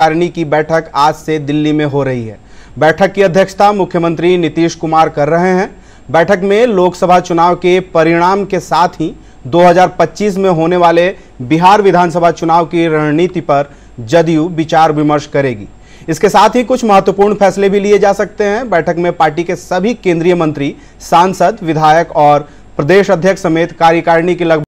कारिणी की बैठक आज से दिल्ली में हो रही है बैठक की अध्यक्षता मुख्यमंत्री नीतीश कुमार कर रहे हैं बैठक में लोकसभा चुनाव के परिणाम के साथ ही 2025 में होने वाले बिहार विधानसभा चुनाव की रणनीति पर जदयू विचार विमर्श करेगी इसके साथ ही कुछ महत्वपूर्ण फैसले भी लिए जा सकते हैं बैठक में पार्टी के सभी केंद्रीय मंत्री सांसद विधायक और प्रदेश अध्यक्ष समेत कार्यकारिणी की लगभग